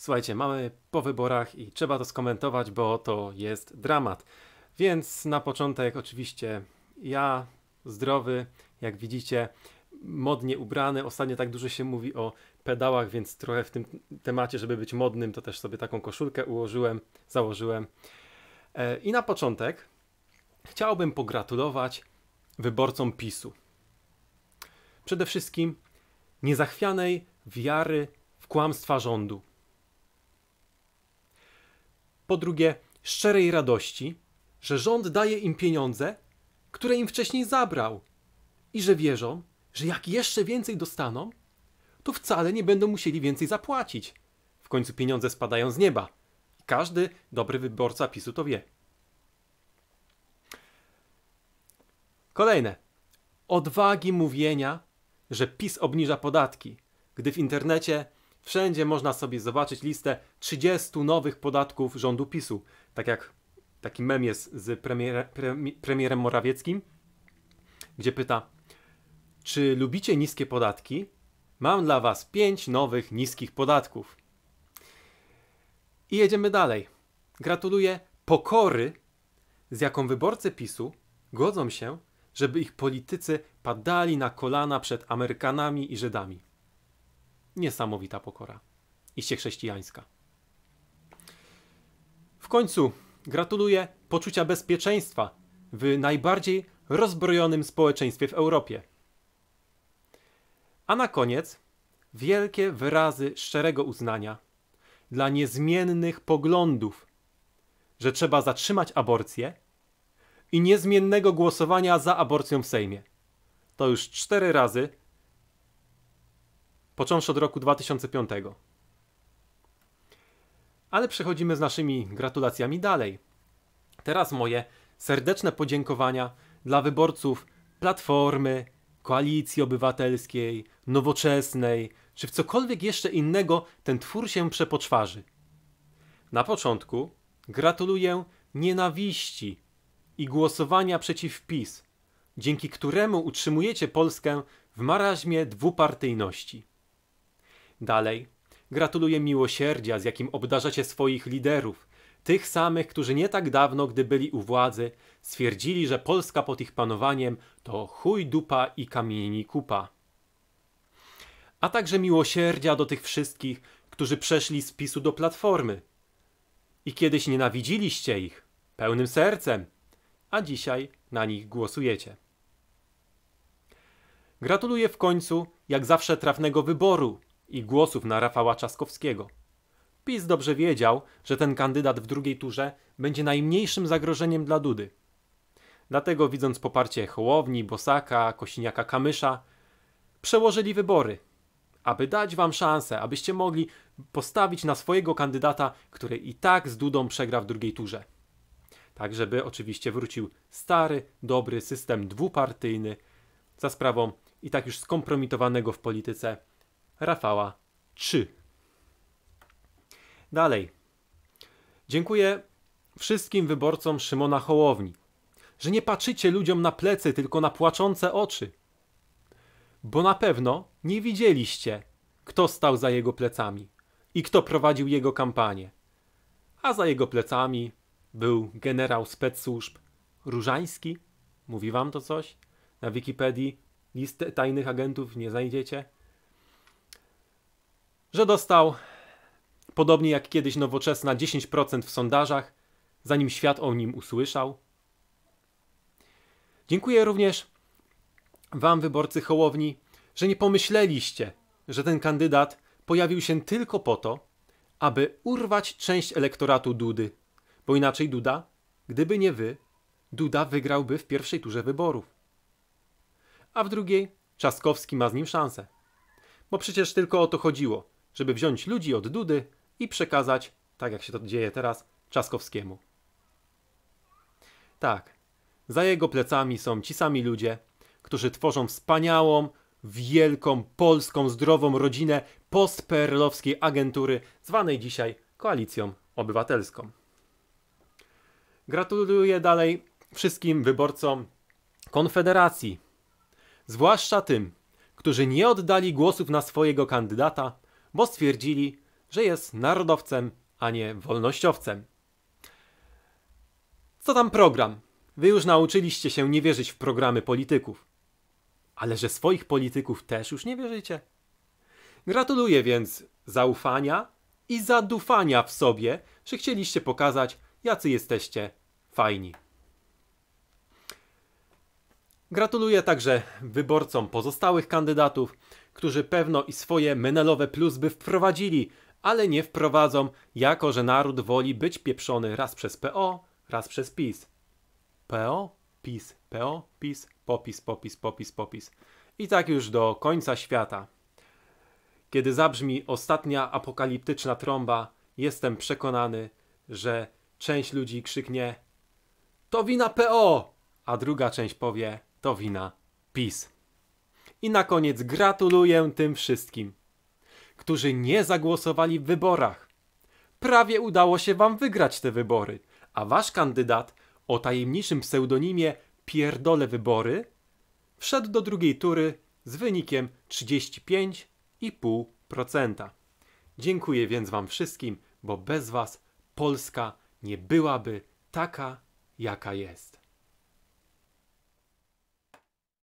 Słuchajcie, mamy po wyborach i trzeba to skomentować, bo to jest dramat. Więc na początek oczywiście ja zdrowy, jak widzicie, modnie ubrany. Ostatnio tak dużo się mówi o pedałach, więc trochę w tym temacie, żeby być modnym, to też sobie taką koszulkę ułożyłem, założyłem. E, I na początek chciałbym pogratulować wyborcom PiSu. Przede wszystkim niezachwianej wiary w kłamstwa rządu po drugie szczerej radości, że rząd daje im pieniądze, które im wcześniej zabrał i że wierzą, że jak jeszcze więcej dostaną, to wcale nie będą musieli więcej zapłacić. W końcu pieniądze spadają z nieba. Każdy dobry wyborca PiSu to wie. Kolejne. Odwagi mówienia, że PiS obniża podatki, gdy w internecie Wszędzie można sobie zobaczyć listę 30 nowych podatków rządu PiSu. Tak jak taki mem jest z premier, premierem Morawieckim, gdzie pyta: Czy lubicie niskie podatki? Mam dla Was 5 nowych niskich podatków. I jedziemy dalej. Gratuluję pokory, z jaką wyborcy PiSu godzą się, żeby ich politycy padali na kolana przed Amerykanami i Żydami. Niesamowita pokora. Iście chrześcijańska. W końcu gratuluję poczucia bezpieczeństwa w najbardziej rozbrojonym społeczeństwie w Europie. A na koniec wielkie wyrazy szczerego uznania dla niezmiennych poglądów, że trzeba zatrzymać aborcję i niezmiennego głosowania za aborcją w Sejmie. To już cztery razy począwszy od roku 2005. Ale przechodzimy z naszymi gratulacjami dalej. Teraz moje serdeczne podziękowania dla wyborców Platformy, Koalicji Obywatelskiej, Nowoczesnej, czy w cokolwiek jeszcze innego ten twór się przepoczwarzy. Na początku gratuluję nienawiści i głosowania przeciw PiS, dzięki któremu utrzymujecie Polskę w marazmie dwupartyjności. Dalej. Gratuluję miłosierdzia, z jakim obdarzacie swoich liderów, tych samych, którzy nie tak dawno, gdy byli u władzy, stwierdzili, że Polska pod ich panowaniem to chuj dupa i kamieni kupa. A także miłosierdzia do tych wszystkich, którzy przeszli z PiSu do Platformy. I kiedyś nienawidziliście ich, pełnym sercem, a dzisiaj na nich głosujecie. Gratuluję w końcu, jak zawsze, trafnego wyboru, i głosów na Rafała Czaskowskiego. PiS dobrze wiedział, że ten kandydat w drugiej turze będzie najmniejszym zagrożeniem dla Dudy. Dlatego widząc poparcie Hołowni, Bosaka, Kosiniaka Kamysza, przełożyli wybory, aby dać wam szansę, abyście mogli postawić na swojego kandydata, który i tak z Dudą przegra w drugiej turze. Tak, żeby oczywiście wrócił stary, dobry system dwupartyjny za sprawą i tak już skompromitowanego w polityce Rafała 3. Dalej. Dziękuję wszystkim wyborcom Szymona Hołowni, że nie patrzycie ludziom na plecy, tylko na płaczące oczy. Bo na pewno nie widzieliście, kto stał za jego plecami i kto prowadził jego kampanię. A za jego plecami był generał spec służb Różański. Mówi wam to coś? Na Wikipedii list tajnych agentów nie znajdziecie? że dostał, podobnie jak kiedyś nowoczesna, 10% w sondażach, zanim świat o nim usłyszał. Dziękuję również Wam, wyborcy Hołowni, że nie pomyśleliście, że ten kandydat pojawił się tylko po to, aby urwać część elektoratu Dudy, bo inaczej Duda, gdyby nie Wy, Duda wygrałby w pierwszej turze wyborów. A w drugiej Trzaskowski ma z nim szansę. Bo przecież tylko o to chodziło, żeby wziąć ludzi od Dudy i przekazać, tak jak się to dzieje teraz, Trzaskowskiemu. Tak, za jego plecami są ci sami ludzie, którzy tworzą wspaniałą, wielką, polską, zdrową rodzinę postperlowskiej agentury, zwanej dzisiaj Koalicją Obywatelską. Gratuluję dalej wszystkim wyborcom Konfederacji, zwłaszcza tym, którzy nie oddali głosów na swojego kandydata, bo stwierdzili, że jest narodowcem, a nie wolnościowcem. Co tam program? Wy już nauczyliście się nie wierzyć w programy polityków. Ale że swoich polityków też już nie wierzycie? Gratuluję więc zaufania i zadufania w sobie, że chcieliście pokazać, jacy jesteście fajni. Gratuluję także wyborcom pozostałych kandydatów, którzy pewno i swoje menelowe plus by wprowadzili, ale nie wprowadzą, jako że naród woli być pieprzony raz przez PO, raz przez PiS. PO, PiS, PO, PiS, popis, popis, popis, popis. I tak już do końca świata. Kiedy zabrzmi ostatnia apokaliptyczna trąba, jestem przekonany, że część ludzi krzyknie: To wina PO! A druga część powie: to wina PiS. I na koniec gratuluję tym wszystkim, którzy nie zagłosowali w wyborach. Prawie udało się wam wygrać te wybory, a wasz kandydat o tajemniczym pseudonimie Pierdole Wybory wszedł do drugiej tury z wynikiem 35,5%. Dziękuję więc wam wszystkim, bo bez was Polska nie byłaby taka, jaka jest.